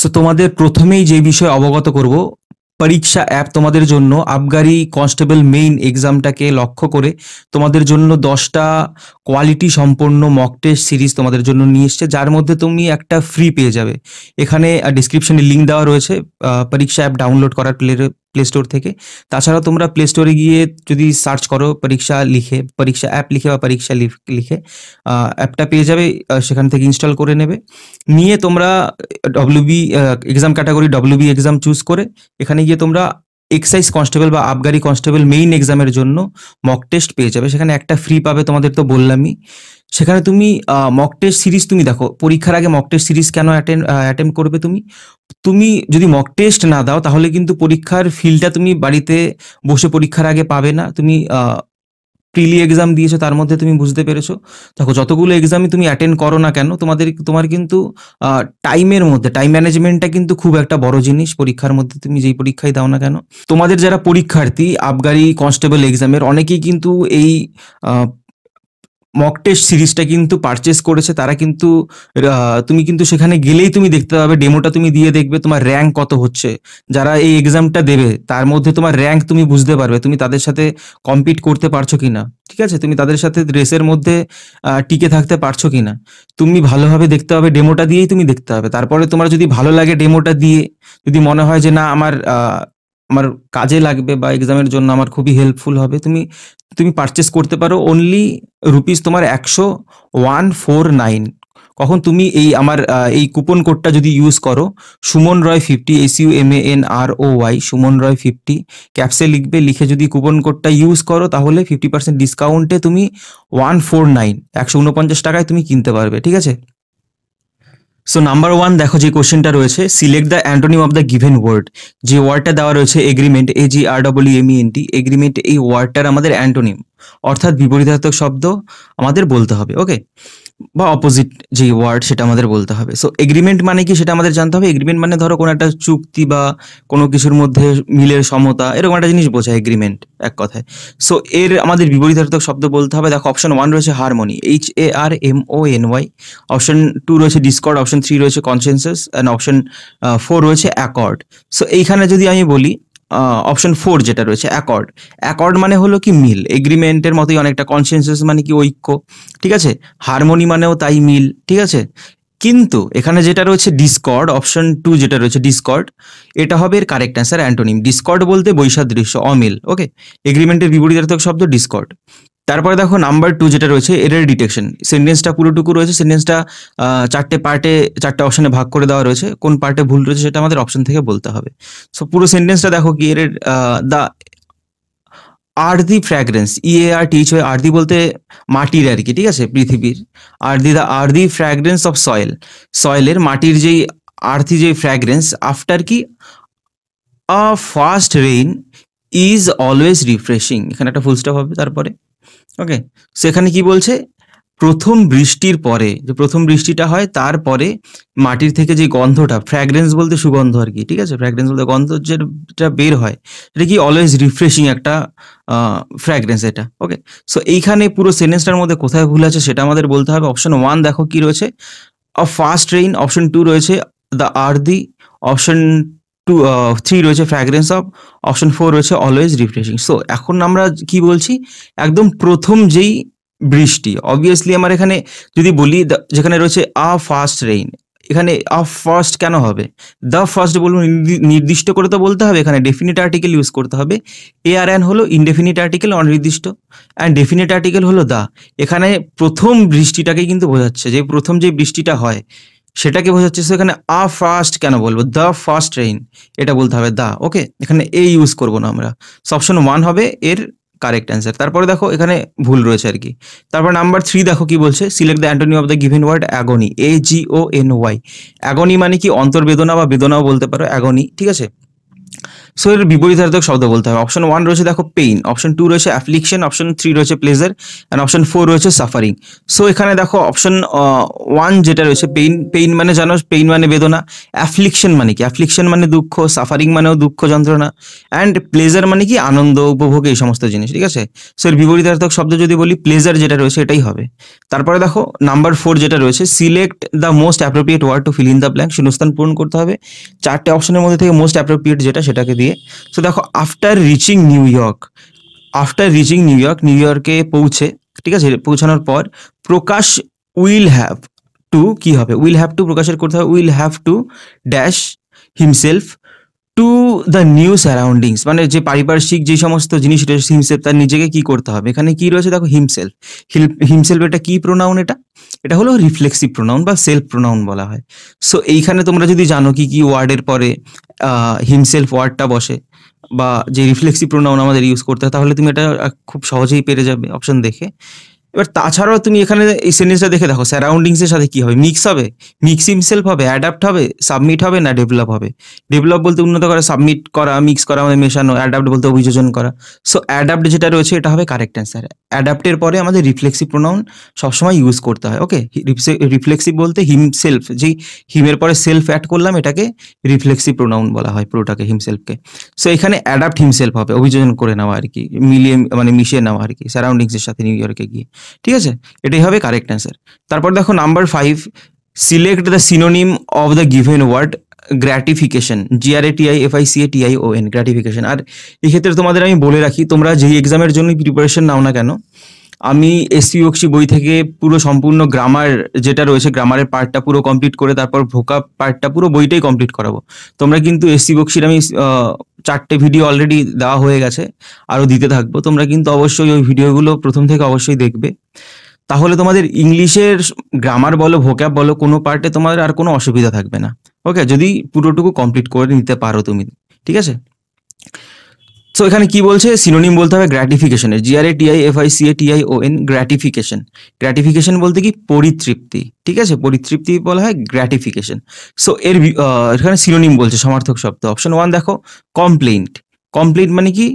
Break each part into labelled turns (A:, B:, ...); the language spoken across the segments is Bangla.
A: সো তোমাদের প্রথমেই যে বিষয়ে অবগত করব পরীক্ষা অ্যাপ তোমাদের জন্য আবগারি কনস্টেবল মেইন এক্সামটাকে লক্ষ্য করে তোমাদের জন্য দশটা কোয়ালিটি সম্পন্ন মক টেস্ট সিরিজ তোমাদের জন্য নিয়ে এসছে যার মধ্যে তুমি একটা ফ্রি পেয়ে যাবে এখানে ডিসক্রিপশনে লিঙ্ক দেওয়া রয়েছে পরীক্ষা অ্যাপ ডাউনলোড করার প্লে প্লে স্টোর থেকে তাছাড়া তোমরা প্লে স্টোরে গিয়ে যদি সার্চ করো পরীক্ষা লিখে পরীক্ষা অ্যাপ লিখে বা পরীক্ষা লিখে অ্যাপটা পেয়ে যাবে সেখান থেকে ইনস্টল করে নেবে নিয়ে তোমরা WB exam category WB exam choose করে এখানে গিয়ে তোমরা এক্সাইজ কনস্টেবল বা আবগারি কনস্টেবল মেইন এক্সামের জন্য মক টেস্ট পেয়ে যাবে সেখানে একটা ফ্রি পাবে তোমাদের তো বললামই সেখানে তুমি মক টেস্ট সিরিজ তুমি দেখো পরীক্ষার আগে মক টেস্ট সিরিজ কেন অ্যাটেন্ড অ্যাটেম্প করবে তুমি তুমি যদি মক টেস্ট না দাও তাহলে কিন্তু পরীক্ষার ফিলটা তুমি বাড়িতে বসে পরীক্ষার আগে পাবে না তুমি প্রিলি এক্সাম দিয়েছো তার মধ্যে তুমি বুঝতে পেরেছো দেখো যতগুলো এক্সামই তুমি অ্যাটেন্ড করো না কেন তোমাদের তোমার কিন্তু টাইমের মধ্যে টাইম ম্যানেজমেন্টটা কিন্তু খুব একটা বড় জিনিস পরীক্ষার মধ্যে তুমি যেই পরীক্ষায় দাও না কেন তোমাদের যারা পরীক্ষার্থী আবগারি কনস্টেবল এক্সামের অনেকেই কিন্তু এই মক টেস্ট সিরিজটা কিন্তু পারচেস করেছে তারা কিন্তু তুমি কিন্তু সেখানে গেলেই তুমি দেখতে পাবে ডেমোটা তুমি দিয়ে দেখবে তোমার র্যাঙ্ক কত হচ্ছে যারা এই এক্সামটা দেবে তার মধ্যে তোমার র্যাঙ্ক তুমি বুঝতে পারবে তুমি তাদের সাথে কম্পিট করতে পারছো কি না ঠিক আছে তুমি তাদের সাথে রেসের মধ্যে টিকে থাকতে পারছো কি না তুমি ভালোভাবে দেখতে হবে ডেমোটা দিয়েই তুমি দেখতে হবে তারপরে তোমার যদি ভালো লাগে ডেমোটা দিয়ে যদি মনে হয় যে না আমার আমার কাজে লাগবে বা এক্সামের জন্য আমার খুবই হেল্পফুল হবে তুমি তুমি পারচেস করতে পারো অনলি রুপিস তোমার একশো ওয়ান ফোর নাইন কখন তুমি এই আমার এই কুপন কোডটা যদি ইউজ করো Suman Roy fifty S U M A N R O Y Suman Roy fifty ক্যাপসে লিখবে লিখে যদি কুপন কোডটা ইউজ করো তাহলে ফিফটি পার্সেন্ট ডিসকাউন্টে তুমি ওয়ান ফোর নাইন একশো উনপঞ্চাশ টাকায় তুমি কিনতে পারবে ঠিক আছে সো নাম্বার ওয়ান দেখো যে কোশ্চেনটা রয়েছে select the antonym of the given word যে ওয়ার্ডটা দেওয়া রয়েছে agreement A G R W M N T agreement এই ওয়ার্ডটার আমাদের অ্যান্টোনিম অর্থাৎ বিপরীতার্থক শব্দ আমাদের বলতে হবে ওকে বা অপোজিট যে ওয়ার্ড সেটা আমাদের বলতে হবে সো এগ্রিমেন্ট মানে কি সেটা আমাদের জানতে হবে এগ্রিমেন্ট মানে ধরো কোনো একটা চুক্তি বা কোনো কিছুর মধ্যে মিলের সমতা এরকম একটা জিনিস বোঝায় এগ্রিমেন্ট এক কথায় সো এর আমাদের বিপরীতার্থক শব্দ বলতে হবে দেখো অপশন ওয়ান রয়েছে harmony H A R M O N Y option two রয়েছে ডিসকর্ড অপশন থ্রি রয়েছে কনসেন্সাস অ্যান্ড অপশন ফোর রয়েছে অ্যাকর্ড সো এইখানে যদি আমি বলি অপশন ফোর যেটা রয়েছে অ্যাকর্ড অ্যাকর্ড মানে হলো কি মিল এগ্রিমেন্টের মতোই অনেকটা কনসেনসাস মানে কি ঐক্য ঠিক আছে হারমোনি মানেও তাই মিল ঠিক আছে কিন্তু এখানে যেটা রয়েছে ডিসকর্ড অপশন টু যেটা রয়েছে ডিসকর্ড এটা হবে এর কারেক্ট অ্যান্সার অ্যান্টোনিম ডিসকর্ড বলতে বৈসাদৃশ্য অমিল ওকে এগ্রিমেন্টের বিপরীতার্থক শব্দ ডিসকর্ড তারপরে দেখো নাম্বার টু যেটা রয়েছে এরের ডিটেকশন সেন্টেন্সটা পুরোটুকু রয়েছে সেন্টেন্সটা চারটে পার্টে চারটে অপশনে ভাগ করে দেওয়া রয়েছে কোন পার্টে ভুল রয়েছে সেটা আমাদের অপশন থেকে বলতে হবে সো পুরো সেন্টেন্সটা দেখো কি এরের দ্য আর দি ই এ আর টিচ হয়ে আর দি বলতে মাটির আর কি ঠিক আছে পৃথিবীর আর দি দ্য আর দি ফ্র্যাগরেন্স অফ সয়েল সয়েলের মাটির যেই আর্থি যে ফ্র্যাগরেন্স আফটার কি a first rain is always refreshing এখানে একটা ফুল স্টপ হবে তারপরে ওকে সেখানে কি বলছে প্রথম বৃষ্টির পরে যে প্রথম বৃষ্টিটা হয় তারপরে মাটির থেকে যে গন্ধটা ফ্র্যাগরেন্স বলতে সুগন্ধ আর কি ঠিক আছে ফ্র্যাগরেন্স বলতে গন্ধ যেটা বের হয় এটা কি অলওয়েজ রিফ্রেশিং একটা ফ্র্যাগরেন্স এটা ওকে সো এইখানে পুরো সেন্টেন্সটার মধ্যে কোথায় ভুল আছে সেটা আমাদের বলতে হবে অপশন ওয়ান দেখো কি রয়েছে a first rain option two রয়েছে দ্য আর the option two three uh, রয়েছে ফ্র্যাগরেন্স অফ অপশন ফোর রয়েছে অলওয়েজ রিফ্রেশিং সো এখন আমরা কি বলছি একদম প্রথম যেই বৃষ্টি অবভিয়াসলি আমার এখানে যদি বলি যেখানে রয়েছে আ ফার্স্ট রেইন এখানে আ ফার্স্ট কেন হবে দ্য ফার্স্ট বলবো নির্দিষ্ট করে তো বলতে হবে এখানে ডেফিনিট আর্টিকেল ইউজ করতে হবে এ আর অ্যান হলো ইনডেফিনিট আর্টিকেল অনির্দিষ্ট অ্যান্ড ডেফিনিট আর্টিকেল হলো দা এখানে প্রথম বৃষ্টিটাকে কিন্তু বোঝাচ্ছে যে প্রথম যে বৃষ্টিটা হয় সেটাকে বোঝাচ্ছে এখানে আ ফার্স্ট কেন বলবো দ্য ফার্স্ট ট্রেন এটা বলতে হবে দা ওকে এখানে এ ইউজ করব না আমরা অপশন ওয়ান হবে এর কারেক্ট অ্যান্সার তারপরে দেখো এখানে ভুল রয়েছে আর কি তারপর নাম্বার থ্রি দেখো কি বলছে select the antonym of the given word agony A G O N Y agony মানে কি অন্তর্বেদনা বা বেদনাও বলতে পারো অ্যাগনি ঠিক আছে সো এর বিপরীতার্থক শব্দ বলতে হবে অপশন ওয়ান রয়েছে দেখো পেইন অপশন টু রয়েছে অ্যাফ্লিকশন অপশন থ্রি রয়েছে প্লেজার অ্যান্ড অপশন ফোর রয়েছে সাফারিং সো এখানে দেখো অপশন ওয়ান uh, যেটা রয়েছে পেইন পেইন মানে জানো পেইন মানে বেদনা অ্যাফ্লিকশন মানে কি অ্যাফ্লিকশন মানে দুঃখ সাফারিং মানেও দুঃখ যন্ত্রণা অ্যান্ড প্লেজার মানে কি আনন্দ উপভোগ এই সমস্ত জিনিস ঠিক আছে সো এর বিপরীতার্থক শব্দ যদি বলি প্লেজার যেটা রয়েছে এটাই হবে তারপরে দেখো নাম্বার ফোর যেটা রয়েছে select the most appropriate word to fill in the blank শূন্যস্থান পূরণ করতে হবে চারটে অপশনের মধ্যে থেকে মোস্ট অ্যাপ্রোপ্রিয়েট যেটা সেটাকে দিয়ে সো দেখো after reaching New York after reaching New York New ইয়র্কে পৌঁছে ঠিক আছে পৌঁছানোর পর প্রকাশ উইল হ্যাভ টু কি হবে উইল হ্যাভ টু প্রকাশের করতে হবে will have to dash himself to the new surroundings মানে যে পারিপার্শ্বিক যে সমস্ত জিনিস রয়েছে হিমসেলফ তার নিজেকে কি করতে হবে এখানে কি রয়েছে দেখো হিমসেলফ হিমসেলফ এটা কি প্রোনাউন এটা এটা হলো রিফ্লেক্সিভ প্রোনাউন বা সেলফ প্রোনাউন বলা হয় সো এইখানে তোমরা যদি জানো কি কি ওয়ার্ডের পরে হিমসেলফ ওয়ার্ডটা বসে বা যে রিফ্লেক্সিভ প্রোনাউন আমাদের ইউজ করতে হয় তাহলে তুমি এটা খুব সহজেই পেরে যাবে অপশন দেখে এবার তাছাড়াও তুমি এখানে এই সেন্টেন্সটা দেখে দেখো সারাউন্ডিংসের সাথে কি হবে মিক্স হবে মিক্স ইমসেলফ হবে অ্যাডাপ্ট হবে সাবমিট হবে না ডেভেলপ হবে ডেভেলপ বলতে উন্নত করা সাবমিট করা মিক্স করা মানে মেশানো অ্যাডাপ্ট বলতে অভিযোজন করা সো অ্যাডাপ্ট যেটা রয়েছে এটা হবে কারেক্ট অ্যান্সার অ্যাডাপ্টের পরে আমাদের রিফ্লেক্সিভ প্রোনাউন সবসময় ইউজ করতে হয় ওকে রিফ্লেক্সিভ বলতে হিমসেলফ যেই হিমের পরে সেলফ অ্যাড করলাম এটাকে রিফ্লেক্সিভ প্রোনাউন বলা হয় পুরোটাকে হিমসেলফকে সো এখানে অ্যাডাপ্ট হিমসেলফ হবে অভিযোজন করে নেওয়া আর কি মিলিয়ে মানে মিশিয়ে নেওয়া আর কি সারাউন্ডিংসের সাথে নিউ ইয়র্কে গিয়ে ঠিক আছে এটাই হবে কারেক্ট অ্যান্সার তারপর দেখো number five select the synonym of the given word gratification G R A T I C A T I O N gratification আর এক্ষেত্রে তোমাদের আমি বলে রাখি তোমরা যেই এক্সামের জন্য প্রিপারেশন নাও না কেন আমি এসসি বক্সি বই থেকে পুরো সম্পূর্ণ গ্রামার যেটা রয়েছে গ্রামারের পার্টটা পুরো কমপ্লিট করে তারপর ভোকা পার্টটা পুরো বইটাই কমপ্লিট করাবো তোমরা কিন্তু এসসি বক্সির আমি চারটে ভিডিও অলরেডি দেওয়া হয়ে গেছে আরও দিতে থাকবো তোমরা কিন্তু অবশ্যই ওই ভিডিওগুলো প্রথম থেকে অবশ্যই দেখবে তাহলে তোমাদের ইংলিশের গ্রামার বলো ভোক্যাব বলো কোনো পার্টে তোমাদের আর কোনো অসুবিধা থাকবে না ওকে যদি পুরোটুকু কমপ্লিট করে নিতে পারো তুমি ঠিক আছে সো এখানে কি বলছে সিনোনিম বলতে হবে F I T I A T T I O N gratification gratification বলতে কি পরিতৃপ্তি ঠিক আছে পরিতৃপ্তি বলা হয় গ্র্যাটিফিকেশন সো এর এখানে সিনোনিম বলছে সমার্থক শব্দ অপশন ওয়ান দেখো কমপ্লেইন্ট কমপ্লেইন্ট মানে কি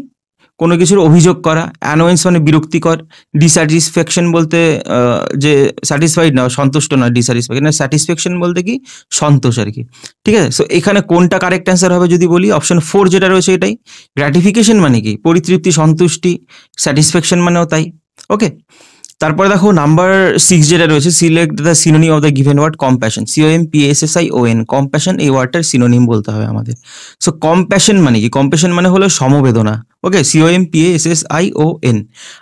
A: কোনো কিছুর অভিযোগ করা অ্যানোয়েন্স মানে বিরক্তিকর ডিস্যাটিসফ্যাকশন বলতে যে স্যাটিসফাইড না সন্তুষ্ট না ডিস্যাটিসফ্যাকশন স্যাটিসফ্যাকশন বলতে কি সন্তোষ আর কি ঠিক আছে সো এখানে কোনটা কারেক্ট অ্যান্সার হবে যদি বলি অপশন ফোর যেটা রয়েছে এটাই গ্র্যাটিফিকেশন মানে কি পরিতৃপ্তি সন্তুষ্টি স্যাটিসফ্যাকশন মানেও তাই ওকে তারপরে দেখো নাম্বার সিক্স যেটা রয়েছে select the synonym of the given word compassion M P S S I O N compassion এই ওয়ার্ডটার সিনোনিম বলতে হবে আমাদের সো কম্প্যাশন মানে কি কম্প্যাশন মানে হলো সমবেদনা okay C O M P S S I O N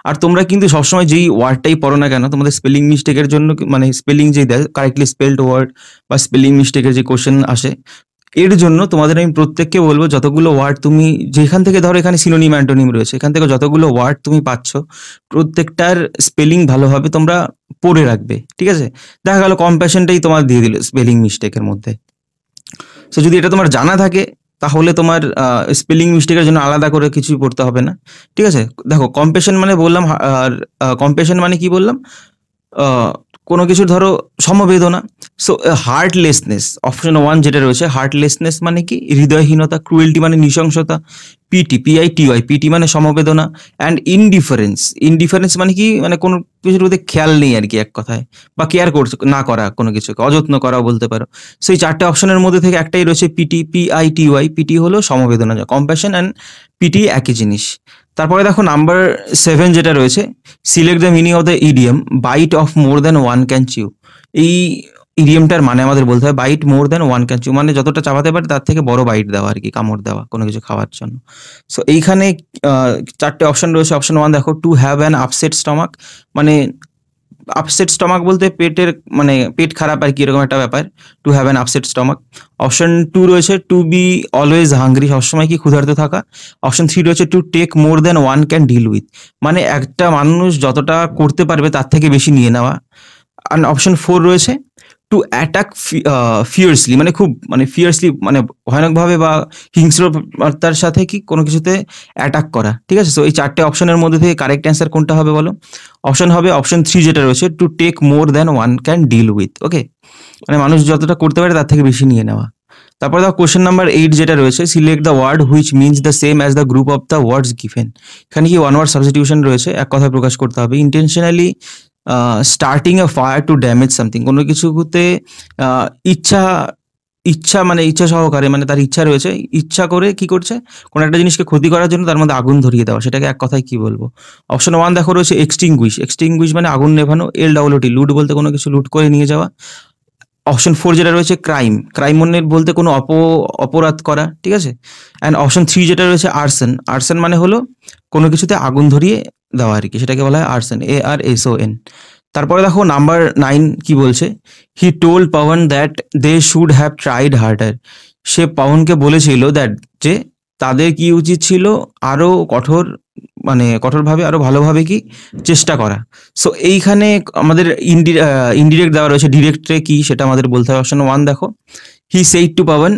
A: আর তোমরা কিন্তু সবসময় যেই ওয়ার্ডটাই পড়ো না কেন তোমাদের স্পেলিং মিস্টেকের জন্য মানে স্পেলিং যেই দেয় কারেক্টলি স্পেলড ওয়ার্ড বা স্পেলিং মিস্টেকের যে কোশ্চেন আসে এর জন্য তোমাদের আমি প্রত্যেককে বলবো যতগুলো ওয়ার্ড তুমি যেখান থেকে ধরো এখানে সিনোনিম অ্যান্টোনিম রয়েছে এখান থেকে যতগুলো ওয়ার্ড তুমি পাচ্ছ প্রত্যেকটার স্পেলিং ভালোভাবে তোমরা পড়ে রাখবে ঠিক আছে দেখা গেল কম্প্যাশনটাই তোমার দিয়ে দিল স্পেলিং মিস্টেকের মধ্যে সো যদি এটা তোমার জানা থাকে তাহলে তোমার স্পেলিং মিস্টেকের জন্য আলাদা করে কিছুই পড়তে হবে না ঠিক আছে দেখো কম্পেশন মানে বললাম আর কম্পেশন মানে কি বললাম কোনো কিছুর ধরো সমবেদনা সো হার্টলেসনেস অপশন ওয়ান যেটা রয়েছে হার্টলেসনেস মানে কি হৃদয়হীনতা ক্রুয়েলটি মানে নৃশংসতা পিটি পিআই টিওয়াই পিটি মানে সমবেদনা অ্যান্ড ইনডিফারেন্স ইনডিফারেন্স মানে কি মানে কোনো কিছুর প্রতি খেয়াল নেই আর কি এক কথায় বা কেয়ার করছে না করা কোনো কিছুকে অযত্ন করাও বলতে পারো সেই চারটে অপশনের মধ্যে থেকে একটাই রয়েছে পিটি পিআই টিওয়াই পিটি হলো সমবেদনা যা কম্প্যাশন অ্যান্ড পিটি একই জিনিস তারপরে দেখো নাম্বার সেভেন যেটা রয়েছে select the meaning of the idiom bite off more than one can chew এই ইডিএমটার মানে আমাদের বলতে হয় bite more than one can মানে যতটা চাপাতে পারে তার থেকে বড় বাইট দেওয়া আর কি কামড় দেওয়া কোনো কিছু খাওয়ার জন্য সো এইখানে চারটে অপশন রয়েছে অপশন ওয়ান দেখো to have an upset stomach মানে আপসেট স্টমাক বলতে পেটের মানে পেট খারাপ আর কি এরকম একটা ব্যাপার to have an upset stomach option two রয়েছে টু বি অলওয়েজ হাঙ্গ্রি সবসময় কি ক্ষুধার্ত থাকা অপশন থ্রি রয়েছে to take more than one can deal with মানে একটা মানুষ যতটা করতে পারবে তার থেকে বেশি নিয়ে নেওয়া আর অপশন ফোর রয়েছে টু অ্যাটাক ফিয়ার্সলি মানে খুব মানে ফিয়ার্সলি মানে ভয়ানকভাবে বা হিংস্রতার সাথে কি কোনো কিছুতে অ্যাটাক করা ঠিক আছে সো এই চারটে অপশনের মধ্যে থেকে কারেক্ট অ্যান্সার কোনটা হবে বলো অপশন হবে অপশন থ্রি যেটা রয়েছে to take more than one can deal with okay মানে মানুষ যতটা করতে পারে তার থেকে বেশি নিয়ে নেওয়া তারপর দেখো কোশ্চেন নাম্বার এইট যেটা রয়েছে select the word which means the same as the group of the words given এখানে কি ওয়ান ওয়ার্ড সাবস্টিটিউশন রয়েছে এক কথা প্রকাশ করতে হবে intentionally starting a fire to damage something কোনো কিছুতে ইচ্ছা ইচ্ছা মানে ইচ্ছা সহকারে মানে তার ইচ্ছা রয়েছে ইচ্ছা করে কি করছে কোনো একটা জিনিসকে ক্ষতি করার জন্য তার মধ্যে আগুন ধরিয়ে দেওয়া সেটাকে এক কথায় কি বলবো অপশন ওয়ান দেখো রয়েছে এক্সটিংগুইশ এক্সটিংগুইশ মানে আগুন নেভানো এল ডাব্লিউটি লুট বলতে কোনো কিছু লুট করে নিয়ে যাওয়া অপশন ফোর যেটা রয়েছে ক্রাইম ক্রাইম মনে বলতে কোনো অপ অপরাধ করা ঠিক আছে অ্যান্ড অপশন থ্রি যেটা রয়েছে আর্সেন আর্সেন মানে হলো কোনো কিছুতে আগুন ধরিয়ে দেওয়া আর কি সেটাকে বলা হয় আর্সেন এ আর এস ও এন তারপরে দেখো নাম্বার নাইন কি বলছে he told Pawan that they should have tried harder সে পাওয়ানকে বলেছিল দ্যাট যে তাদের কি উচিত ছিল আরও কঠোর মানে কঠোরভাবে আরও ভালোভাবে কি চেষ্টা করা সো এইখানে আমাদের ইনডি ইনডিরেক্ট দেওয়া রয়েছে ডিরেক্টে কি সেটা আমাদের বলতে হবে অপশন ওয়ান দেখো he said to Pawan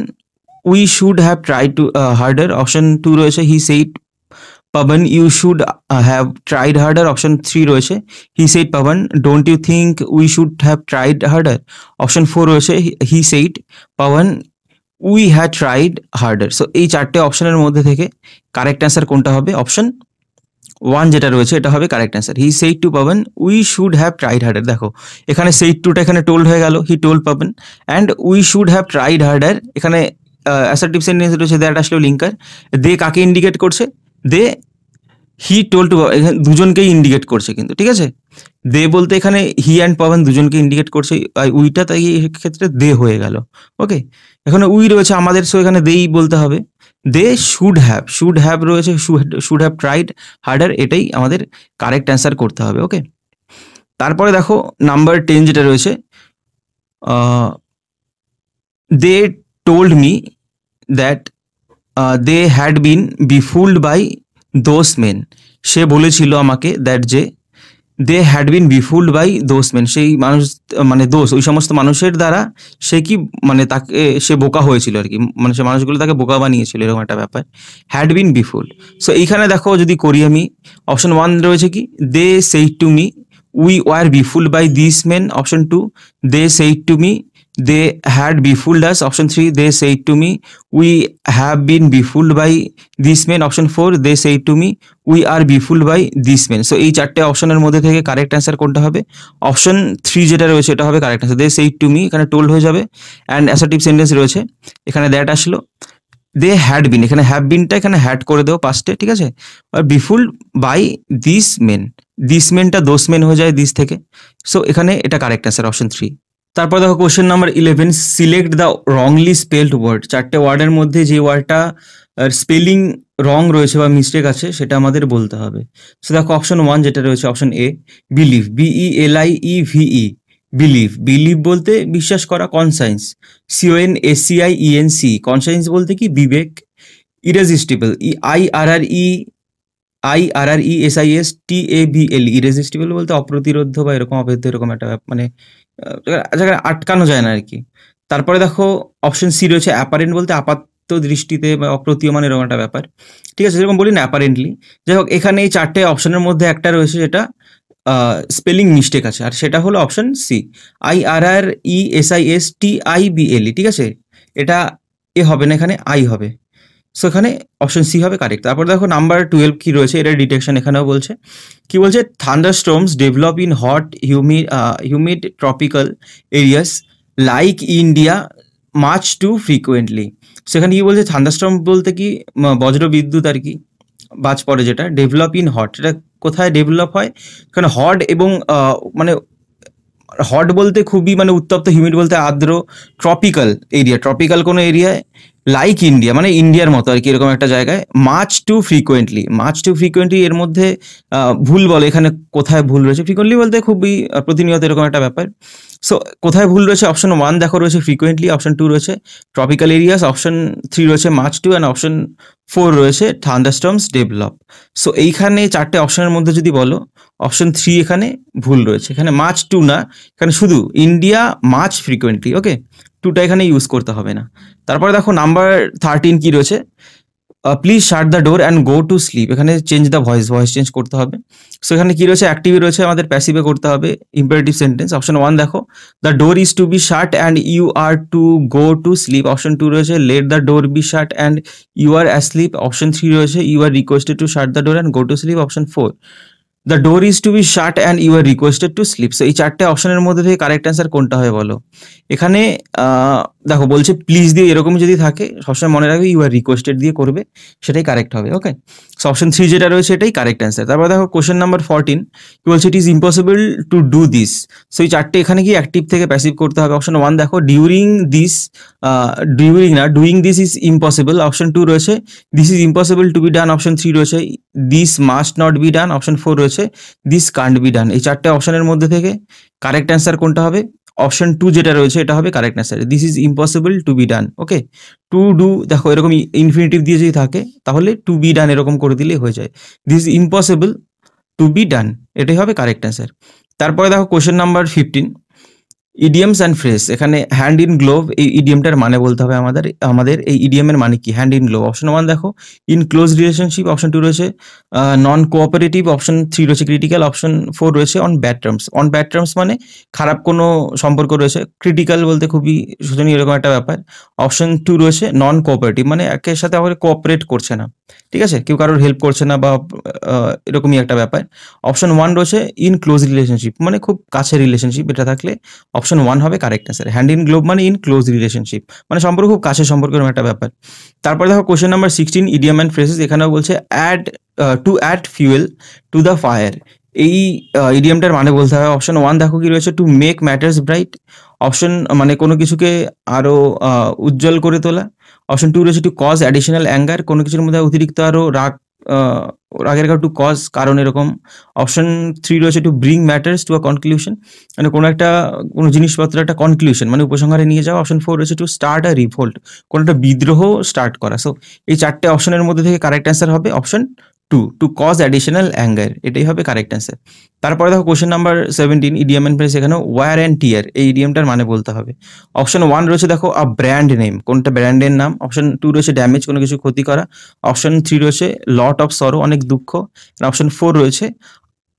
A: we should have try to harder option two রয়েছে he said Pawan you should have tried harder option three রয়েছে he said Pawan don't you think we should have tried harder option four রয়েছে he said Pawan we had tried harder so এই চারটে অপশনের মধ্যে থেকে কারেক্ট অ্যান্সার কোনটা হবে অপশন ওয়ান যেটা রয়েছে এটা হবে correct answer he said to Pawan we should have tried harder দেখো এখানে সেইট টুটা এখানে টোল্ড হয়ে গেল he told Pawan and we should have tried harder এখানে অ্যাসার্টিভ সেন্টেন্স রয়েছে দ্যাট আসলেও লিঙ্কার দে কাকে ইন্ডিকেট করছে দে হি টোল টু এখানে দুজনকেই ইন্ডিকেট করছে কিন্তু ঠিক আছে দে বলতে এখানে হি অ্যান্ড পাবেন দুজনকে ইন্ডিকেট করছে উইটা তাই ক্ষেত্রে দে হয়ে গেল ওকে এখানে উই রয়েছে আমাদের সো এখানে দেই বলতে হবে they should have should have রয়েছে শুড হ্যাভ ট্রাইড হার্ডার এটাই আমাদের কারেক্ট অ্যান্সার করতে হবে ওকে তারপরে দেখো নাম্বার টেন যেটা রয়েছে they told me that they had been befooled by those men সে বলেছিল আমাকে দ্যাট যে they had been befooled by those men সেই মানুষ মানে দোষ ওই সমস্ত মানুষের দ্বারা সে কি মানে তাকে সে বোকা হয়েছিল আর কি মানে সে মানুষগুলো তাকে বোকা বানিয়েছিল এরকম একটা ব্যাপার হ্যাড বিন বিফুল্ড সো এইখানে দেখো যদি করি আমি অপশন ওয়ান রয়েছে কি they said to me we were befooled by this men option two they said to me they had befooled us option three they said to me we have been befooled by this man option four they said to me we are befooled by this man so এই চারটে অপশনের মধ্যে থেকে কারেক্ট অ্যান্সার কোনটা হবে অপশন থ্রি যেটা রয়েছে এটা হবে correct answer they said to me এখানে টোল্ড হয়ে যাবে অ্যান্ড অ্যাসার্টিভ সেন্টেন্স রয়েছে এখানে দ্যাট আসলো দে হ্যাড বিন এখানে হ্যাভ বিনটা এখানে হ্যাড করে দেবো পাস্টে ঠিক আছে আর befooled by this men this মেনটা দোস মেন হয়ে যায় দিস থেকে সো এখানে এটা কারেক্ট অ্যান্সার অপশন থ্রি তারপর দেখো question number eleven select the wrongly spelled word চারটে ওয়ার্ডের মধ্যে যে ওয়ার্ডটা স্পেলিং রং রয়েছে বা মিস্টেক আছে সেটা আমাদের বলতে হবে সো দেখো অপশন ওয়ান যেটা রয়েছে option A believe B E L I E V E believe believe বলতে বিশ্বাস করা conscience C O N S C I E N C conscience বলতে কি বিবেক irresistible E I R R E I R R E S I S T A B L irresistible বলতে অপ্রতিরোধ্য বা এরকম অপ্রতি এরকম একটা মানে যেখানে আচ্ছা, আটকানো যায় না আর কি তারপরে দেখো অপশন সি রয়েছে অ্যাপারেন্ট বলতে আপাত দৃষ্টিতে বা অপ্রতীয়মান এরকম একটা ব্যাপার ঠিক আছে যেরকম বলি না অ্যাপারেন্টলি যাই হোক এখানে এই চারটে অপশনের মধ্যে একটা রয়েছে যেটা স্পেলিং মিস্টেক আছে আর সেটা হলো option C I R R E S I S T I B L ঠিক আছে এটা এ হবে না এখানে আই হবে সো এখানে অপশন সি হবে কারেক্ট তারপর দেখো নাম্বার টুয়েলভ কি রয়েছে এটা ডিটেকশন এখানেও বলছে কি বলছে storms develop in hot humid humid tropical areas like India much too frequently সেখানে কি বলছে থান্ডারস্টর্ম বলতে কি বজ্র বিদ্যুৎ আর কি বাজ পড়ে যেটা ডেভেলপ ইন হট এটা কোথায় ডেভেলপ হয় কারণ হট এবং মানে হট বলতে খুবই মানে উত্তপ্ত হিউমিড বলতে আর্দ্র ট্রপিক্যাল এরিয়া ট্রপিক্যাল কোনো এরিয়ায় লাইক ইন্ডিয়া মানে ইন্ডিয়ার মতো আর কি এরকম একটা জায়গায় much too frequently much too frequently এর মধ্যে ভুল বলে এখানে কোথায় ভুল রয়েছে ফ্রিকুয়েন্টলি বলতে খুবই প্রতিনিয়ত এরকম একটা ব্যাপার সো কোথায় ভুল রয়েছে অপশন ওয়ান দেখো রয়েছে ফ্রিকোয়েন্টলি অপশন টু রয়েছে ট্রপিক্যাল এরিয়াস অপশন থ্রি রয়েছে much too and option four রয়েছে থান্ডারস্টর্মস ডেভেলপ সো এইখানে চারটে অপশনের মধ্যে যদি বলো অপশন থ্রি এখানে ভুল রয়েছে এখানে মাছ টু না এখানে শুধু ইন্ডিয়া মাছ ফ্রিকোয়েন্টলি ওকে টুটা এখানে ইউজ করতে হবে না তারপরে দেখো নাম্বার থার্টিন কী রয়েছে please shut the door and go to sleep এখানে change the voice voice change করতে হবে সো এখানে কি রয়েছে অ্যাক্টিভে রয়েছে আমাদের প্যাসিভে করতে হবে ইম্পারেটিভ সেন্টেন্স অপশন ওয়ান দেখো the door is to be shut and you are to go to sleep option two রয়েছে let the door be shut and you are sleep option three রয়েছে you are requested to shut the door and go to sleep option four the door is to be shut and you are requested to sleep so এই চারটে অপশনের মধ্যে থেকে কারেক্ট অ্যান্সার কোনটা হয় বলো এখানে দেখো বলছে প্লিজ দিয়ে এরকম যদি থাকে সবসময় মনে রাখবে ইউ আর রিকোয়েস্টেড দিয়ে করবে সেটাই কারেক্ট হবে ওকে অপশন থ্রি যেটা রয়েছে এটাই কারেক্ট অ্যান্সার তারপর দেখো কোশ্চেন নাম্বার ফোরটিন কি বলছে it is impossible to do this so এই চারটে এখানে কি অ্যাক্টিভ থেকে প্যাসিভ করতে হবে অপশন ওয়ান দেখো ডিউরিং দিস ডিউরিং না doing this is impossible option two রয়েছে this is impossible to be done option three রয়েছে this must not be done option four রয়েছে দিস কান্ট বি ডান এই চারটে অপশনের মধ্যে থেকে কারেক্ট অ্যান্সার কোনটা হবে অপশন টু যেটা রয়েছে এটা হবে correct answer this is impossible to be done okay to do দেখো এরকম ইনফিনিটিভ দিয়ে যদি থাকে তাহলে টু বি ডান এরকম করে দিলে হয়ে যায় this is impossible to be done এটাই হবে কারেক্ট অ্যান্সার তারপরে দেখো question number fifteen idioms and phrase এখানে হ্যান্ড ইন গ্লোভ এই ইডিএমটার মানে বলতে হবে আমাদের আমাদের এই এর মানে কি hand in glove option one দেখো in close relationship option two রয়েছে নন কোঅপারেটিভ অপশন থ্রি রয়েছে ক্রিটিক্যাল অপশন ফোর রয়েছে on bad terms on bad terms মানে খারাপ কোনো সম্পর্ক রয়েছে ক্রিটিক্যাল বলতে খুবই শোচনীয় এরকম একটা ব্যাপার অপশন টু রয়েছে নন কোঅপারেটিভ মানে একের সাথে আমাদের কোঅপারেট করছে না ঠিক আছে কেউ কারোর হেল্প করছে না বা এরকমই একটা ব্যাপার অপশন ওয়ান রয়েছে ইন ক্লোজ রিলেশনশিপ মানে খুব কাছের রিলেশনশিপ এটা থাকলে অপশন ওয়ান হবে correct answer hand in glove মানে ইন ক্লোজ রিলেশনশিপ মানে সম্পর্ক খুব কাছের সম্পর্কের একটা ব্যাপার তারপরে দেখো question number sixteen idiom and phrases এখানেও বলছে add to add fuel to the fire এই ইডিয়ামটার মানে বলতে হবে অপশন ওয়ান দেখো কি রয়েছে to make matters bright option মানে কোনো কিছুকে আরও উজ্জ্বল করে তোলা অপশন টু রয়েছে টু কজ অ্যাডিশনাল অ্যাঙ্গার কোনো কিছুর মধ্যে অতিরিক্ত আরও রাগ আগের টু কজ কারণ এরকম অপশন থ্রি রয়েছে to bring matters to a conclusion মানে কোনো একটা কোনো জিনিসপত্র একটা কনক্লিউশন মানে উপসংহারে নিয়ে যাওয়া অপশন ফোর রয়েছে টু স্টার্ট আ রিভোল্ট কোনো একটা বিদ্রোহ স্টার্ট করা সো এই চারটে অপশনের মধ্যে থেকে কারেক্ট অ্যান্সার হবে option two to cause additional anger এটাই হবে কারেক্ট অ্যান্সার তারপরে দেখো question number seventeen idiom and phrase এখানে ওয়ার অ্যান্ড টিয়ার এই ইডিয়ামটার মানে বলতে হবে অপশন ওয়ান রয়েছে দেখো আ ব্র্যান্ড নেম কোনটা ব্র্যান্ডের নাম অপশন টু রয়েছে ড্যামেজ কোনো কিছু ক্ষতি করা অপশন থ্রি রয়েছে লট অফ সরো অনেক দুঃখ অপশন ফোর রয়েছে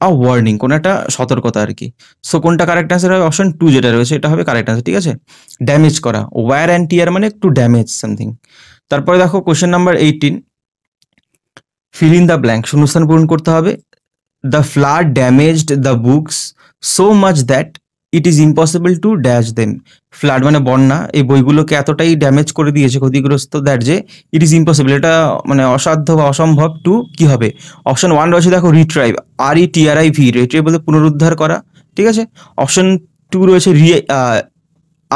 A: আ ওয়ার্নিং কোনো একটা সতর্কতা আর কি সো কোনটা কারেক্ট অ্যান্সার হবে অপশন টু যেটা রয়েছে এটা হবে কারেক্ট অ্যান্সার ঠিক আছে ড্যামেজ করা ওয়ার অ্যান্ড টিয়ার মানে একটু ড্যামেজ সামথিং তারপরে দেখো question number eighteen fill in the blank শূন্যস্থান পূরণ করতে হবে the flood damaged the books so much that it is impossible to dash them flood মানে বন্যা এই বইগুলোকে এতটাই ড্যামেজ করে দিয়েছে ক্ষতিগ্রস্ত দ্যাট যে ইট ইজ ইম্পসিবল এটা মানে অসাধ্য বা অসম্ভব টু কি হবে অপশন ওয়ান রয়েছে দেখো retrieve R E T R I V retrieve বলতে পুনরুদ্ধার করা ঠিক আছে অপশন টু রয়েছে রি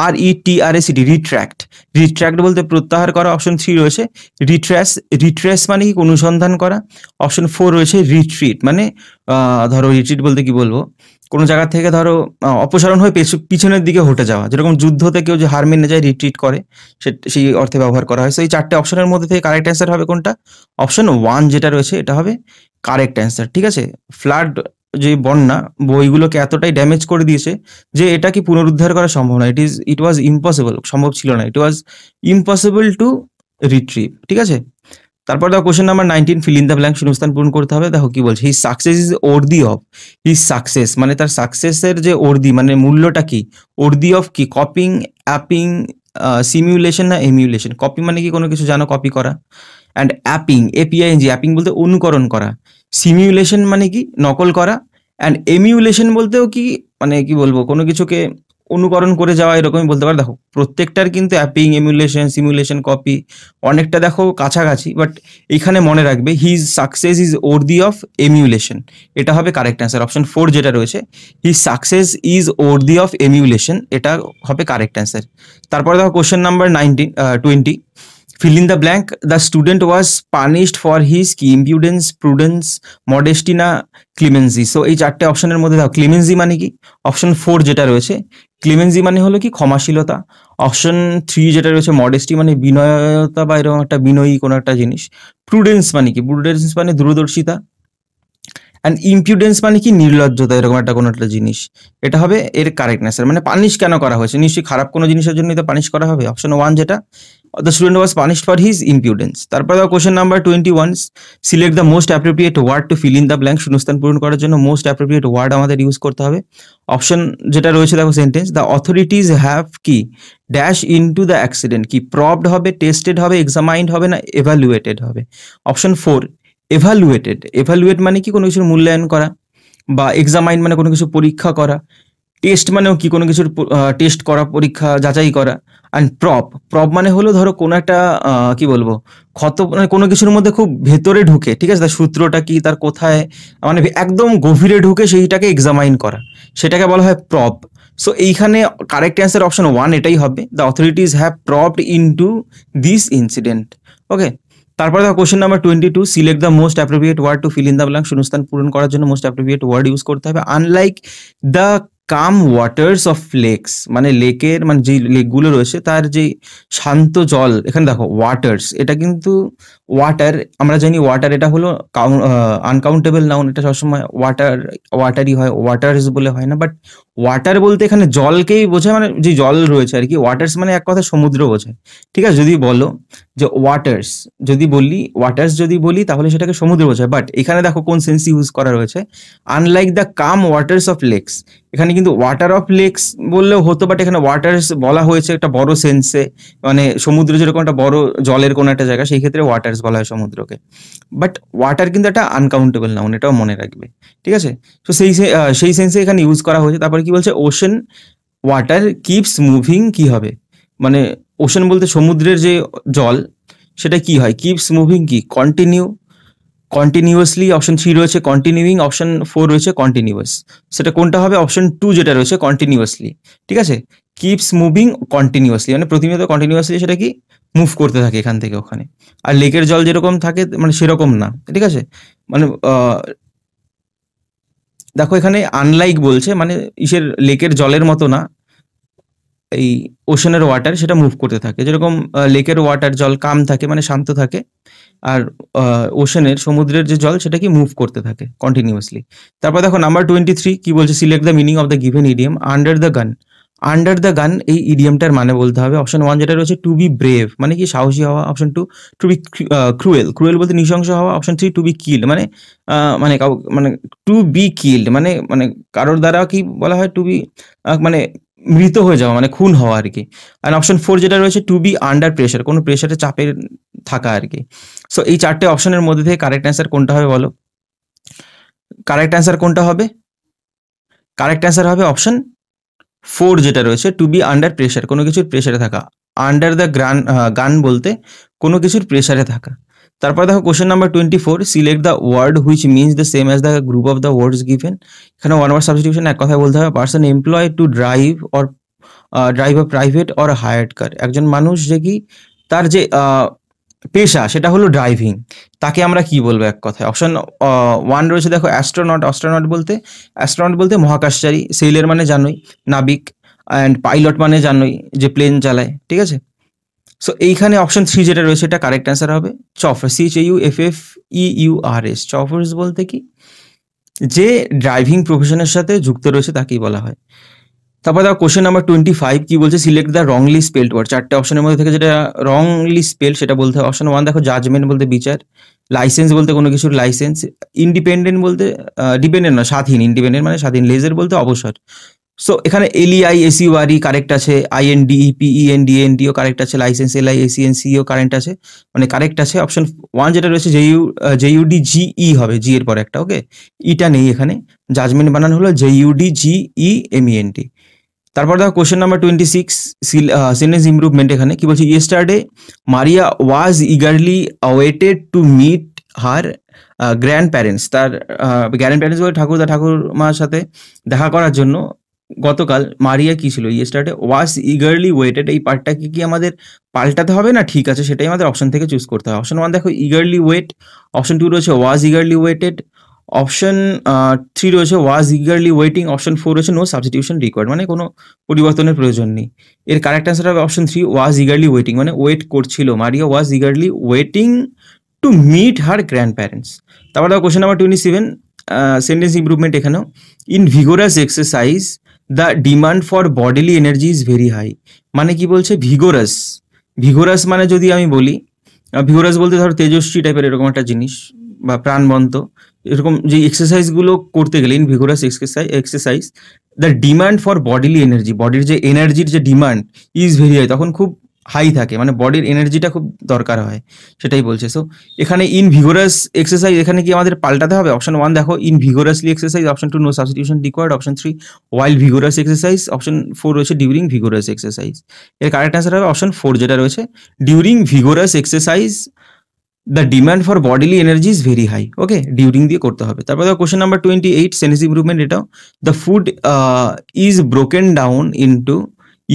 A: R E T R S D retract retract বলতে প্রত্যাহার করা অপশন থ্রি রয়েছে রিট্রেস রিট্রেস মানে কি অনুসন্ধান করা অপশন ফোর রয়েছে রিট্রিট মানে ধরো রিট্রিট বলতে কি বলবো কোনো জায়গা থেকে ধরো অপসারণ হয়ে পিছনের দিকে হটে যাওয়া যেরকম যুদ্ধতে কেউ যে হার মেনে যায় রিট্রিট করে সেই অর্থে ব্যবহার করা হয় সেই চারটে অপশনের মধ্যে থেকে কারেক্ট অ্যান্সার হবে কোনটা অপশন ওয়ান যেটা রয়েছে এটা হবে কারেক্ট অ্যান্সার ঠিক আছে ফ্লাড যে বন্যা বইগুলোকে এতটাই ড্যামেজ করে দিয়েছে যে এটা কি পুনরুদ্ধার করা সম্ভব না it is it was impossible সম্ভব ছিল না it was impossible to retrieve ঠিক আছে তারপর দেখো question number nineteen fill in the blank শূন্যস্থান পূরণ করতে হবে দেখো কি বলছে he success is worthy of he success মানে তার সাকসেসের যে অর্দি মানে মূল্যটা কি অর্দি অফ কি কপিং অ্যাপিং সিমিউলেশন না এমিউলেশন কপি মানে কি কোনো কিছু জানো কপি করা অ্যান্ড অ্যাপিং এপিআইএনজি অ্যাপিং বলতে অনুকরণ করা সিমিউলেশন মানে কি নকল করা অ্যান্ড এমিউলেশন বলতেও কি মানে কি বলবো কোনো কিছুকে অনুকরণ করে যাওয়া এরকমই বলতে পারো দেখো প্রত্যেকটার কিন্তু অ্যাপিং এমিউলেশন সিমুলেশন কপি অনেকটা দেখো কাছাকাছি বাট এখানে মনে রাখবে his success is worthy of emulation এটা হবে কারেক্ট অ্যান্সার অপশন ফোর যেটা রয়েছে his success is worthy of emulation এটা হবে কারেক্ট অ্যান্সার তারপরে দেখো question number nineteen twenty fill in the blank the student was punished for his কি ইম্পিউডেন্স প্রুডেন্স মডেস্টি না ক্লিমেন্সি সো এই চারটে অপশনের মধ্যে দাও ক্লিমেন্সি মানে কি অপশন ফোর যেটা রয়েছে ক্লিমেন্সি মানে হলো কি ক্ষমাশীলতা অপশন থ্রি যেটা রয়েছে মডেস্টি মানে বিনয়তা বা এরকম একটা বিনয়ী কোনো একটা জিনিস প্রুডেন্স মানে কি প্রুডেন্স মানে দূরদর্শিতা অ্যান্ড ইম্পিউডেন্স মানে কি নির্লজ্জতা এরকম একটা কোনো একটা জিনিস এটা হবে এর কারেক্টনেস মানে পানিশ কেন করা হয়েছে নিশ্চয়ই খারাপ কোনো জিনিসের জন্যই তো পানিশ করা হবে অপশন ওয়ান যেটা the student was punished for his impudence তারপর দাও question number twenty 21 select the most appropriate word to fill in the blank শূন্যস্থান পূরণ করার জন্য মোস্ট অ্যাপ্রোপ্রিয়েট ওয়ার্ড আমাদের ইউজ করতে হবে অপশন যেটা রয়েছে দেখো সেন্টেন্স দ্য অথরিটিজ হ্যাভ কি ড্যাশ ইন টু দ্য অ্যাক্সিডেন্ট কি প্রপড হবে টেস্টেড হবে এক্সামাইন্ড হবে না এভালুয়েটেড হবে অপশন ফোর এভালুয়েটেড এভালুয়েট মানে কি কোনো কিছুর মূল্যায়ন করা বা এক্সামাইন মানে কোনো কিছু পরীক্ষা করা টেস্ট মানেও কি কোনো কিছুর টেস্ট করা পরীক্ষা যাচাই করা অ্যান্ড প্রপ প্রপ মানে হলো ধরো কোনো একটা কি বলবো ক্ষত মানে কোনো কিছুর মধ্যে খুব ভেতরে ঢুকে ঠিক আছে তার সূত্রটা কি তার কোথায় মানে একদম গভীরে ঢুকে সেইটাকে এক্সামাইন করা সেটাকে বলা হয় প্রপ সো এইখানে কারেক্ট অ্যান্সার অপশন ওয়ান এটাই হবে the authorities have propped in to this incident okay তারপরে দেখো question number twenty two select the most appropriate word to fill in the blank শূন্যস্থান পূরণ করার জন্য মোস্ট অ্যাপ্রোপ্রিয়েট ওয়ার্ড ইউজ করতে হবে unlike the calm waters of lakes মানে লেকের মানে যে লেকগুলো রয়েছে তার যে শান্ত জল এখানে দেখো ওয়াটার্স এটা কিন্তু ওয়াটার আমরা জানি ওয়াটার এটা হলো আনকাউন্টেবল নাউন এটা সবসময় ওয়াটার ওয়াটারই হয় ওয়াটার্স বলে হয় না বাট ওয়াটার বলতে এখানে জলকেই বোঝায় মানে যে জল রয়েছে আর কি ওয়াটার্স মানে এক কথা সমুদ্র বোঝায় ঠিক আছে যদি বলো যে ওয়াটার্স যদি বলি ওয়াটার্স যদি বলি তাহলে সেটাকে সমুদ্র বোঝায় বাট এখানে দেখো কোন সেন্স ইউজ করা রয়েছে unlike the calm waters of lakes এখানে কিন্তু ওয়াটার অফ লেকস বললেও হতো বাট এখানে ওয়াটার্স বলা হয়েছে একটা বড় সেন্সে মানে সমুদ্র যেরকম একটা বড় জলের কোনো একটা জায়গা সেই ক্ষেত্রে ওয়াটার্স বলা হয় সমুদ্রকে বাট ওয়াটার কিন্তু একটা আনকাউন্টেবল নাউন এটাও মনে রাখবে ঠিক আছে তো সেই সেই সেন্সে এখানে ইউজ করা হয়েছে তারপরে কি কি বলছে ওশেন ওয়াটার কিপস মুভিং কি হবে মানে ওশেন বলতে সমুদ্রের যে জল সেটা কি হয় কিপস মুভিং কি কন্টিনিউ কন্টিনিউয়াসলি অপশন থ্রি রয়েছে কন্টিনিউইং অপশন ফোর রয়েছে কন্টিনিউয়াস সেটা কোনটা হবে অপশন টু যেটা রয়েছে কন্টিনিউয়াসলি ঠিক আছে কিপস মুভিং কন্টিনিউয়াসলি মানে প্রতিনিয়ত কন্টিনিউয়াসলি সেটা কি মুভ করতে থাকে এখান থেকে ওখানে আর লেকের জল যেরকম থাকে মানে সেরকম না ঠিক আছে মানে দেখো এখানে আনলাইক বলছে মানে ইসের লেকের জলের মতো না এই ওশনের ওয়াটার সেটা মুভ করতে থাকে যেরকম লেকের ওয়াটার জল কাম থাকে মানে শান্ত থাকে আর ওশনের সমুদ্রের যে জল সেটা কি মুভ করতে থাকে কন্টিনিউয়াসলি তারপর দেখো নাম্বার টোয়েন্টি থ্রি কি বলছে select the meaning of the given idiom under the gun under the gun এই ইডিয়ামটার মানে বলতে হবে অপশন ওয়ান যেটা রয়েছে টু বি ব্রেভ মানে কি সাহসী হওয়া option two to be cruel cruel বলতে নৃশংস হওয়া option three to be killed মানে মানে মানে টু বি কিল্ড মানে মানে কারোর দ্বারা কি বলা হয় টু বি মানে মৃত হয়ে যাওয়া মানে খুন হওয়া আর কি আর অপশন ফোর যেটা রয়েছে টু বি আন্ডার প্রেশার কোনো প্রেশারে চাপে থাকা আর কি সো এই চারটে অপশনের মধ্যে থেকে কারেক্ট অ্যান্সার কোনটা হবে বলো কারেক্ট অ্যান্সার কোনটা হবে কারেক্ট অ্যান্সার হবে অপশন ফোর যেটা রয়েছে টু বি আন্ডার প্রেশার কোনো কিছুর প্রেশারে থাকা আন্ডার দ্য গ্রান গান বলতে কোনো কিছুর প্রেশারে থাকা তারপর দেখো question number twenty four select the word which means the same as the group of the words given এখানে ওয়ান ওয়ার্ড সাবস্টিটিউশন এক কথায় বলতে হবে person employ to drive or drive a private or hired car একজন মানুষ যে কি তার যে পেশা সেটা হলো ড্রাইভিং তাকে আমরা কি বলবো এক কথায় অপশন ওয়ান uh, রয়েছে দেখো অ্যাস্ট্রোনট অ্যাস্ট্রোনট বলতে অ্যাস্ট্রোনট বলতে মহাকাশচারী সেইলের মানে জানোই নাবিক অ্যান্ড পাইলট মানে জানোই যে প্লেন চালায় ঠিক আছে সো এইখানে অপশন থ্রি যেটা রয়েছে এটা কারেক্ট অ্যান্সার হবে chauffeur C H U F F E U R S chauffeurs বলতে কি যে ড্রাইভিং প্রফেশনের সাথে যুক্ত রয়েছে তাকেই বলা হয় তারপর দেখো কোশ্চেন নাম্বার টোয়েন্টি ফাইভ কি বলছে select the wrongly spelled word চারটে অপশনের মধ্যে থেকে যেটা রংলি স্পেল সেটা বলতে হয় অপশন ওয়ান দেখো জাজমেন্ট বলতে বিচার লাইসেন্স বলতে কোনো কিছুর লাইসেন্স ইন্ডিপেন্ডেন্ট বলতে ডিপেন্ডেন্ট না স্বাধীন ইন্ডিপেন্ডেন্ট মানে স্বাধীন লেজার বলতে অবসর সো এখানে এসি ওয়ারি কারেক্ট আছে এন ডিও কারেক্ট আছে লাইসেন্স এল এন এসিএনসিও কারেন্ট আছে মানে কারেক্ট আছে অপশন ওয়ান যেটা রয়েছে জেইউ জেইউডি জিই হবে জি এর পর একটা ওকে ইটা e নেই এখানে জাজমেন্ট বানানো হলো জেইউডি জিই এমইএনটি তারপর দেখো question number twenty six sentence improvement এখানে কি বলছে yesterday Maria was eagerly waited to meet her grandparents তার গ্র্যান্ড প্যারেন্টস বলে ঠাকুর ঠাকুরমার সাথে দেখা করার জন্য গতকাল মারিয়া কি ছিল ইয়েস্টারডে ওয়াজ ইগারলি ওয়েটেড এই পার্টটাকে কি আমাদের পাল্টাতে হবে না ঠিক আছে সেটাই আমাদের অপশন থেকে চুজ করতে হবে অপশন ওয়ান দেখো ইগারলি ওয়েট অপশন টু রয়েছে was eagerly waited option three uh, রয়েছে was eagerly waiting option four রয়েছে নো সাবস্টিটিউশন রিকোয়ার্ড মানে কোনো পরিবর্তনের প্রয়োজন নেই এর কারেক্ট অ্যান্সার হবে option three was eagerly waiting মানে ওয়েট করছিল Maria was eagerly waiting to meet her grandparents তারপর দেখো question number twenty seven sentence improvement এখানেও in vigorous exercise the demand for bodily energy is very high মানে কি বলছে ভিগোরাস ভিগোরাস মানে যদি আমি বলি ভিগোরাস বলতে ধরো তেজস্বী টাইপের এরকম একটা জিনিস বা প্রাণবন্ত এরকম যে এক্সারসাইজগুলো করতে গেলে in vigorous exercise exercise the demand for bodily energy বডির যে এনার্জির যে ডিমান্ড ইজ ভেরি হাই তখন খুব হাই থাকে মানে বডির এনার্জিটা খুব দরকার হয় সেটাই বলছে সো এখানে ইন ভিগোরাস এক্সারসাইজ এখানে কি আমাদের পাল্টাতে হবে অপশন ওয়ান দেখো in vigorously exercise option two no substitution required option three wild vigorous exercise option four রয়েছে ডিউরিং ভিগোরাস এক্সারসাইজ এর কারেক্ট অ্যান্সার হবে অপশন ফোর যেটা রয়েছে during vigorous exercise the demand for bodily energy is very high okay during দিয়ে করতে হবে তারপর দেখো question number twenty eight sentence improvement এটাও the food is broken down into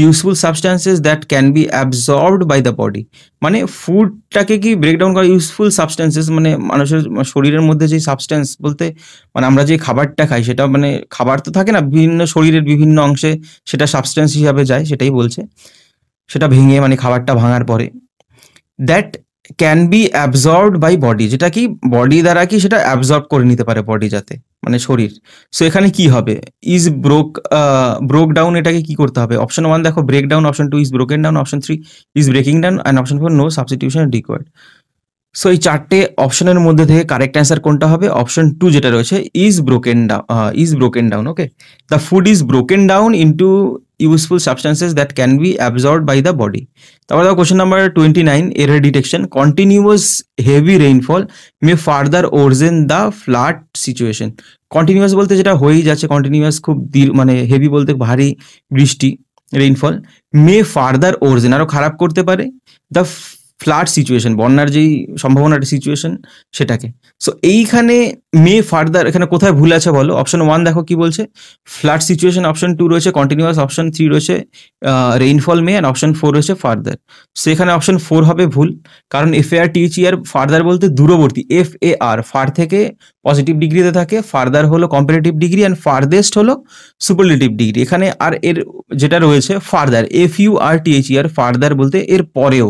A: useful substances that can be absorbed by the body মানে ফুডটাকে কি ব্রেকডাউন করা ইউজফুল সাবস্টান্সেস মানে মানুষের শরীরের মধ্যে যে সাবস্টেন্স বলতে মানে আমরা যে খাবারটা খাই সেটা মানে খাবার তো থাকে না বিভিন্ন শরীরের বিভিন্ন অংশে সেটা সাবস্টেন্স হিসাবে যায় সেটাই বলছে সেটা ভেঙে মানে খাবারটা ভাঙার পরে that can be absorbed by body যেটা কি বডি দ্বারা কি সেটা অ্যাবজর্ব করে নিতে পারে বডি যাতে মানে শরীর সো এখানে কি হবে ইজ ব্রোক ব্রোক ডাউন এটাকে কি করতে হবে অপশন ওয়ান দেখো break down option two is broken down option three is breaking down and option four no substitution required so এই চারটে অপশনের মধ্যে থেকে কারেক্ট অ্যান্সার কোনটা হবে অপশন টু যেটা রয়েছে is broken down is broken down okay the food is broken down into useful substances that can be absorbed by the body তারপর দেখো কোশ্চেন নাম্বার টোয়েন্টি নাইন এর detection continuous heavy rainfall may further worsen the flat situation continuous বলতে যেটা হয়েই যাচ্ছে কন্টিনিউয়াস খুব মানে হেভি বলতে ভারী বৃষ্টি রেইনফল মে ফার্দার ওরজেন আরও খারাপ করতে পারে দ্য ফ্লাড সিচুয়েশন বন্যার যেই সম্ভাবনাটা সিচুয়েশন সেটাকে সো এইখানে মে ফার্দার এখানে কোথায় ভুল আছে বলো অপশন ওয়ান দেখো কি বলছে ফ্ল্যাট সিচুয়েশন অপশন টু রয়েছে কন্টিনিউয়াস অপশন থ্রি রয়েছে rainfall may and option four রয়েছে ফার্দার সো এখানে অপশন ফোর হবে ভুল কারণ F A R T H farther বলতে দূরবর্তী এফ এ আর ফার থেকে পজিটিভ ডিগ্রিতে থাকে ফার্দার হলো কম্পিটেটিভ ডিগ্রি অ্যান্ড ফার্দেস্ট হলো সুপারলেটিভ ডিগ্রি এখানে আর এর যেটা রয়েছে further F U R T H ইয়ার ফার্দার বলতে এর পরেও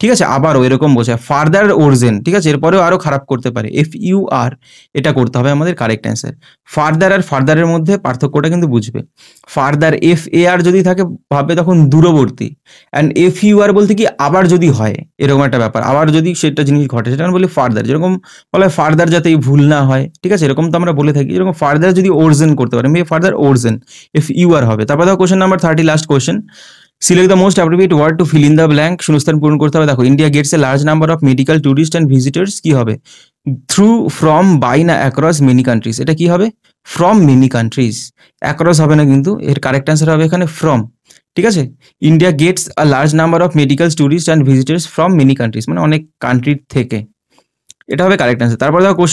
A: ঠিক আছে আবারও এরকম বোঝায় ফার্দার ওরজেন ঠিক আছে এরপরেও আরও খারাপ করতে পারে এফ ইউ আর এটা করতে হবে আমাদের কারেক্ট অ্যান্সার ফার্দার আর ফার্দারের মধ্যে পার্থক্যটা কিন্তু বুঝবে ফার্দার এফ এ আর যদি থাকে ভাবে তখন দূরবর্তী অ্যান্ড এফ ইউ আর বলতে কি আবার যদি হয় এরকম একটা ব্যাপার আবার যদি সেটা জিনিস ঘটে সেটা আমি বলি ফার্দার যেরকম বলা হয় ফার্দার যাতে এই ভুল না হয় ঠিক আছে এরকম তো আমরা বলে থাকি এরকম ফার্দার যদি ওরজেন করতে পারে মে ফার্দার ওরজেন এফ ইউ আর হবে তারপর দেখো question number thirty last question select the most appropriate word to fill in the blank শূন্যস্থান পূরণ করতে হবে দেখো India gets a large number of medical tourist and visitors কি হবে থ্রু ফ্রম বাই না অ্যাক্রস মেনি কান্ট্রিজ এটা কি হবে ফ্রম মেনি কান্ট্রিজ অ্যাক্রস হবে না কিন্তু এর কারেক্ট অ্যান্সার হবে এখানে ফ্রম ঠিক আছে India gets a large number of medical tourist and visitors from many countries মানে অনেক কান্ট্রির থেকে এটা হবে কারেক্ট অ্যান্সার তারপরে দেখো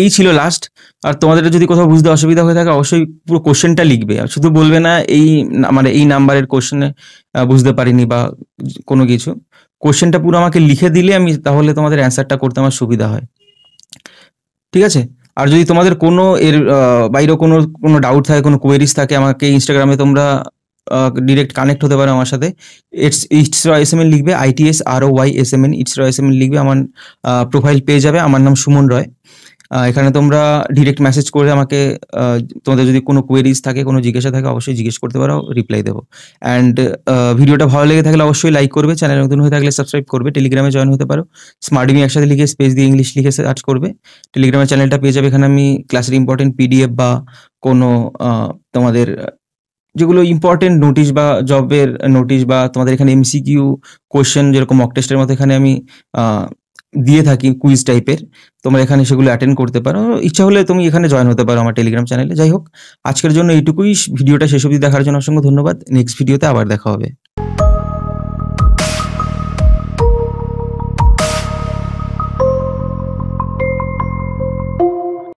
A: এই ছিল লাস্ট আর তোমাদের যদি কোথাও বুঝতে অসুবিধা হয়ে থাকে অবশ্যই পুরো কোশ্চেনটা লিখবে শুধু বলবে না এই মানে এই নাম্বারের কোশ্চেনে বুঝতে পারিনি বা কোনো কিছু কোশ্চেনটা পুরো আমাকে লিখে দিলে আমি তাহলে তোমাদের অ্যান্সারটা করতে আমার সুবিধা হয় ঠিক আছে আর যদি তোমাদের কোনো এর বাইরেও কোনো কোনো ডাউট থাকে কোনো কোয়েরিজ থাকে আমাকে ইনস্টাগ্রামে তোমরা ডিরেক্ট কানেক্ট হতে পারে আমার সাথে ইটস ইটসরা এস এম এন লিখবে আর আরও ওয়াই এস এম এন ইটসরা এস এম এন লিখবে আমার প্রোফাইল পেয়ে যাবে আমার নাম সুমন রয় এখানে তোমরা ডিরেক্ট মেসেজ করে আমাকে তোমাদের যদি কোনো কোয়েরিজ থাকে কোনো জিজ্ঞাসা থাকে অবশ্যই জিজ্ঞেস করতে পারো রিপ্লাই দেবো অ্যান্ড ভিডিওটা ভালো লেগে থাকলে অবশ্যই লাইক করবে চ্যানেল নতুন হয়ে থাকলে সাবস্ক্রাইব করবে টেলিগ্রামে জয়েন হতে পারো স্মার্ট ইমি একসাথে লিখে স্পেস দিয়ে ইংলিশ লিখে সার্চ করবে টেলিগ্রামের চ্যানেলটা পেয়ে যাবে এখানে আমি ক্লাসের ইম্পর্টেন্ট পিডিএফ বা কোনো তোমাদের যেগুলো ইম্পর্টেন্ট নোটিশ বা জবের নোটিশ বা তোমাদের এখানে এমসিকিউ কোয়েশ্চেন যেরকম মক টেস্টের মতো এখানে আমি দিয়ে থাকি কুইজ টাইপের তোমরা এখানে সেগুলো অ্যাটেন্ড করতে পারো ইচ্ছা হলে তুমি এখানে জয়েন হতে পারো আমার টেলিগ্রাম চ্যানেলে যাই হোক আজকের জন্য এইটুকুই ভিডিওটা শেষ অবধি দেখার জন্য অসংখ্য ধন্যবাদ নেক্সট ভিডিওতে আবার দেখা হবে